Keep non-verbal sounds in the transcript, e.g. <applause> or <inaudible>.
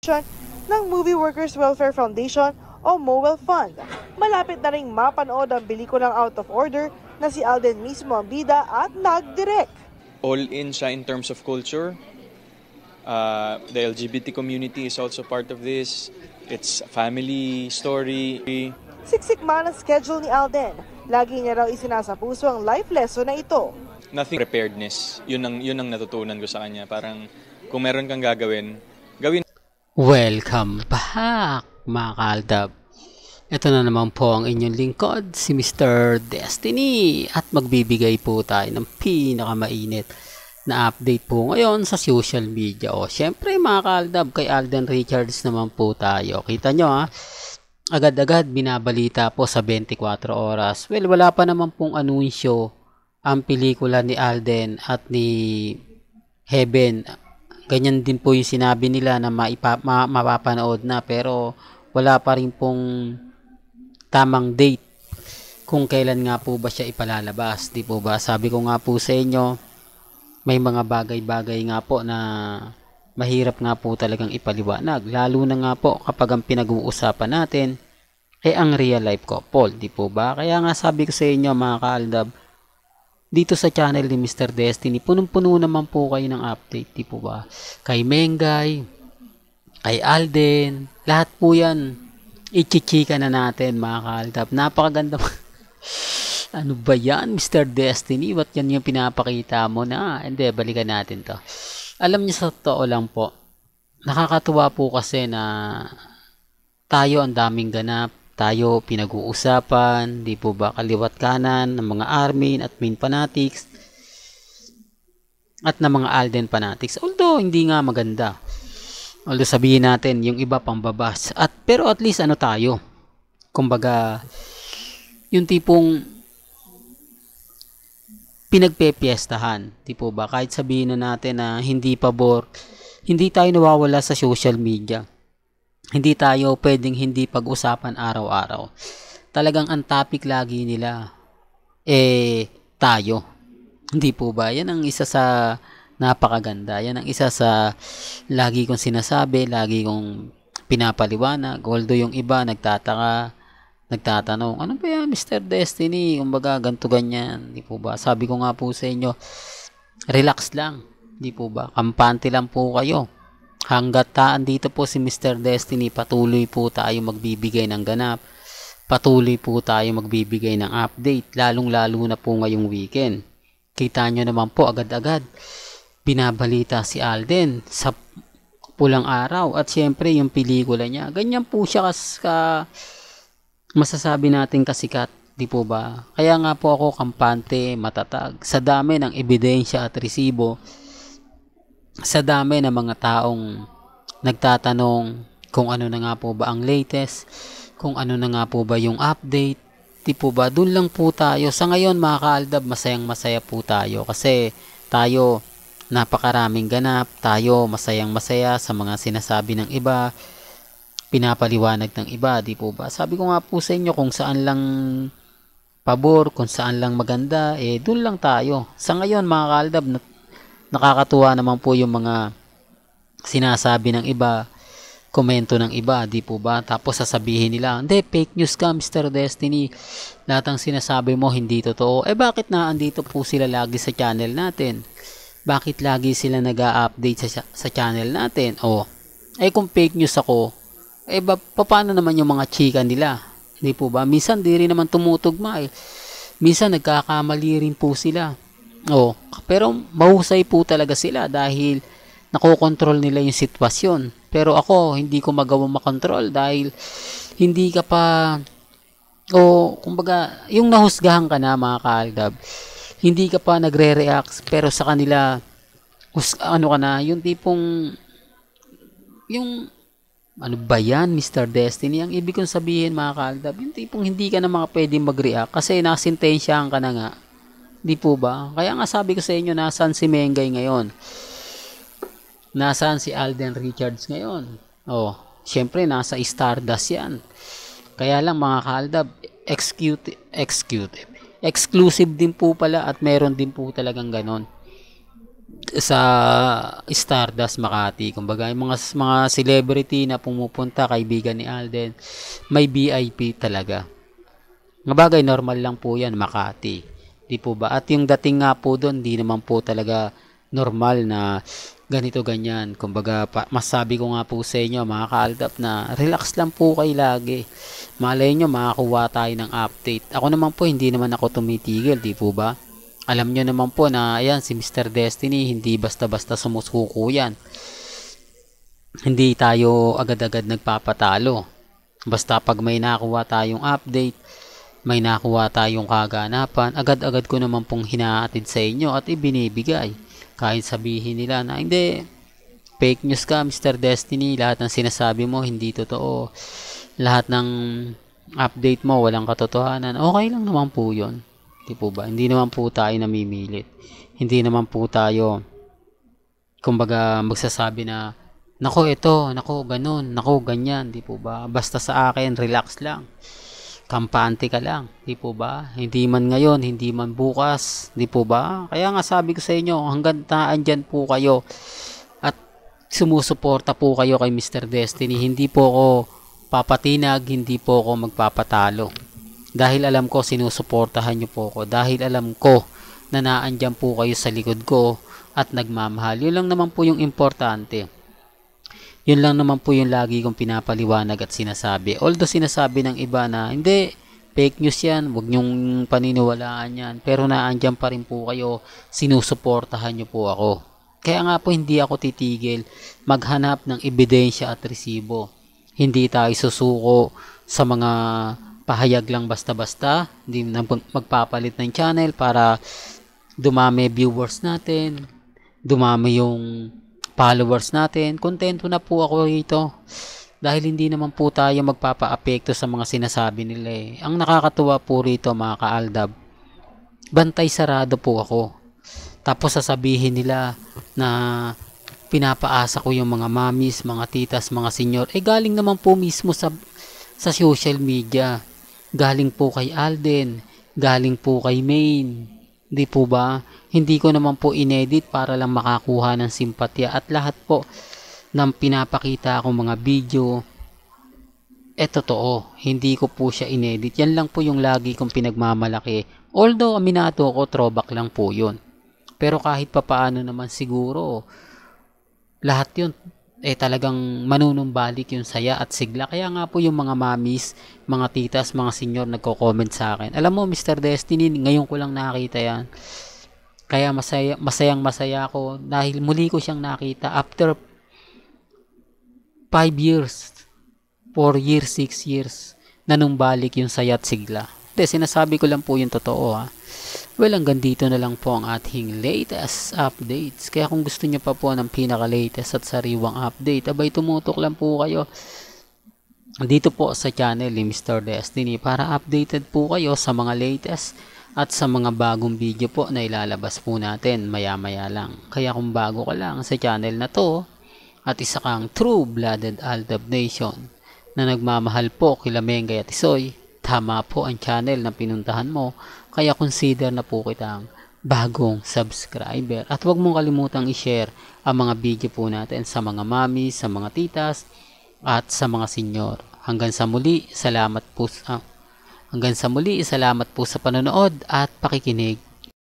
ng Movie Workers Welfare Foundation o Mobile Fund. Malapit na rin mapanood ang pelikulang Out of Order na si Alden mismo ang bida at nag nagdirek. All in siya in terms of culture. Uh, the LGBT community is also part of this. It's family story. Siksik man ang schedule ni Alden. Lagi niya raw isinasapuso ang life lesson na ito. Nothing preparedness. Yun ang, yun ang natutunan ko sa kanya. Parang kung meron kang gagawin, Welcome back mga kaaldab. Ito na naman po ang inyong lingkod, si Mr. Destiny at magbibigay po tayo ng pinakamainit na update po ngayon sa social media. O syempre mga kaaldab, kay Alden Richards naman po tayo. Kita nyo ha, ah, agad-agad binabalita po sa 24 oras. Well, wala pa naman pong anunsyo ang pelikula ni Alden at ni Heaven ganyan din po yung sinabi nila na maipa, ma, mapapanood na pero wala pa rin pong tamang date kung kailan nga po ba siya ipalalabas, di po ba? Sabi ko nga po sa inyo, may mga bagay-bagay nga po na mahirap nga po talagang ipaliwanag. Lalo na nga po kapag ang pinag-uusapan natin, eh ang real life couple, di po ba? Kaya nga sabi ko sa inyo mga kaaldab, dito sa channel ni Mr. Destiny. Punong-puno naman po kayo ng update, di po ba? Kay Mengay, kay Alden, lahat po yan. Ichichika na natin mga kaaldap. Napakaganda <laughs> ano ba yan, Mr. Destiny? Ba't yan yung pinapakita mo na? Hindi, balikan natin to. Alam niyo sa totoo lang po, nakakatuwa po kasi na tayo ang daming ganap, tayo pinag-uusapan, di po ba kaliwat kanan ng mga Armin at Min Fanatics at ng mga Alden Fanatics. Although hindi nga maganda. Although sabihin natin yung iba pambabas at pero at least ano tayo. Kumbaga yung tipong pinagpepiestahan. Di po ba? Kahit sabihin na natin na hindi pabor, hindi tayo nawawala sa social media hindi tayo pwedeng hindi pag-usapan araw-araw. Talagang ang topic lagi nila eh tayo. Hindi po ba? Yan ang isa sa napakaganda. Yan ang isa sa lagi kong sinasabi, lagi kong pinapaliwanag. Although yung iba nagtataka, nagtatanong, ano ba yan Mr. Destiny? Kumbaga, ganto ganyan. Hindi po ba? Sabi ko nga po sa inyo, relax lang. Hindi po ba? Kampante lang po kayo Hanggat dito po si Mr. Destiny, patuloy po tayo magbibigay ng ganap. Patuloy po tayo magbibigay ng update, lalong-lalo na po ngayong weekend. Kita nyo naman po agad-agad, binabalita si Alden sa pulang araw at siyempre yung pelikula niya. Ganyan po siya kas, ka, masasabi natin kasikat, di po ba? Kaya nga po ako kampante, matatag. Sa dami ng ebidensya at resibo, sa dami ng mga taong nagtatanong kung ano na nga po ba ang latest, kung ano na nga po ba yung update, di po ba, dun lang po tayo. Sa ngayon mga kaaldab, masayang masaya po tayo kasi tayo napakaraming ganap, tayo masayang masaya sa mga sinasabi ng iba, pinapaliwanag ng iba, di po ba? Sabi ko nga po sa inyo kung saan lang pabor, kung saan lang maganda, eh doon lang tayo. Sa ngayon mga kaaldab, nakakatuwa naman po yung mga sinasabi ng iba, komento ng iba, di po ba? Tapos sasabihin nila, hindi, fake news ka, Mr. Destiny. Lahat ang sinasabi mo, hindi totoo. Eh bakit na andito po sila lagi sa channel natin? Bakit lagi sila nag update sa, sa channel natin? O, oh, eh kung fake news ako, eh ba, paano naman yung mga chika nila? Hindi po ba? Minsan di rin naman tumutugma eh. Minsan nagkakamali rin po sila. Oh, pero mahusay po talaga sila dahil nakokontrol nila yung sitwasyon. Pero ako, hindi ko magawang makontrol dahil hindi ka pa o kumbaga, yung nahusgahan ka na mga kaaldab, hindi ka pa nagre-react pero sa kanila hus, ano ka na, yung tipong yung ano ba yan, Mr. Destiny? Ang ibig kong sabihin mga kaaldab, yung tipong hindi ka na mga pwedeng mag-react kasi nasintensyahan ka na nga Di po ba? Kaya nga sabi ko sa inyo, nasaan si Mengay ngayon? Nasaan si Alden Richards ngayon? Oh, syempre nasa Stardust 'yan. Kaya lang mga Kaldab, executive executive. Exclusive din po pala at meron din po talagang ganon sa Stardust Makati. Kumbaga, yung mga mga celebrity na pumupunta kaibigan ni Alden, may VIP talaga. Nga bagay normal lang po 'yan Makati. Di po ba? At yung dating nga po doon, di naman po talaga normal na ganito ganyan. Kumbaga, masabi ko nga po sa inyo mga kaaldap na relax lang po kayo lagi. Malay nyo, makakuha tayo ng update. Ako naman po, hindi naman ako tumitigil, di po ba? Alam nyo naman po na ayan, si Mr. Destiny, hindi basta-basta sumusuko yan. Hindi tayo agad-agad nagpapatalo. Basta pag may nakuha tayong update, may nakuha tayong kaganapan, agad-agad ko naman pong hinaatid sa inyo at ibinibigay. Kahit sabihin nila na, hindi, fake news ka Mr. Destiny, lahat ng sinasabi mo hindi totoo. Lahat ng update mo walang katotohanan. Okay lang naman po 'yon. Hindi po ba? Hindi naman po tayo namimilit. Hindi naman po tayo kumbaga magsasabi na nako ito, nako ganun, nako ganyan, hindi po ba? Basta sa akin, relax lang kampante ka lang, di po ba? Hindi man ngayon, hindi man bukas, di po ba? Kaya nga sabi ko sa inyo, hanggang taan dyan po kayo at sumusuporta po kayo kay Mr. Destiny. Hindi po ako papatinag, hindi po ako magpapatalo. Dahil alam ko, sinusuportahan nyo po ako. Dahil alam ko na naandyan po kayo sa likod ko at nagmamahal. Yun lang naman po yung importante. Yun lang naman po yung lagi kong pinapaliwanag at sinasabi. Although sinasabi ng iba na, hindi, fake news yan, huwag nyong paniniwalaan yan. Pero naandyan pa rin po kayo, sinusuportahan niyo po ako. Kaya nga po hindi ako titigil maghanap ng ebidensya at resibo. Hindi tayo susuko sa mga pahayag lang basta-basta, hindi na magpapalit ng channel para dumami viewers natin, dumami yung followers natin. Kontento na po ako rito. Dahil hindi naman po tayo magpapa-apekto sa mga sinasabi nila eh. Ang nakakatuwa po rito mga kaaldab, bantay sarado po ako. Tapos sasabihin nila na pinapaasa ko yung mga mamis, mga titas, mga senior. Eh galing naman po mismo sa, sa social media. Galing po kay Alden, galing po kay Maine, Di po ba? Hindi ko naman po inedit para lang makakuha ng simpatya at lahat po ng pinapakita akong mga video eh totoo, hindi ko po siya inedit. Yan lang po yung lagi kong pinagmamalaki. Although aminado ko, throwback lang po yun. Pero kahit papaano naman siguro, lahat yun eh talagang manunumbalik yung saya at sigla. Kaya nga po yung mga mamis, mga titas, mga senior nagko-comment sa akin. Alam mo Mr. Destiny, ngayon ko lang nakita yan. Kaya masaya, masayang masaya ako dahil muli ko siyang nakita after 5 years, 4 years, 6 years, nanumbalik yung saya at sigla. Basta sinasabi ko lang po yung totoo ha. Well, hanggang dito na lang po ang ating latest updates. Kaya kung gusto niyo pa po ng pinaka-latest at sariwang update, abay tumutok lang po kayo dito po sa channel ni Mr. Destiny para updated po kayo sa mga latest at sa mga bagong video po na ilalabas po natin maya-maya lang. Kaya kung bago ka lang sa channel na to at isa kang true-blooded Aldab Nation na nagmamahal po kila Mengay at Isoy, tama po ang channel na pinuntahan mo. Kaya consider na po kitang bagong subscriber. At huwag mong kalimutang i-share ang mga video po natin sa mga mami, sa mga titas, at sa mga senior Hanggang sa muli, salamat po sa, hanggang sa muli, salamat po sa panonood at pakikinig.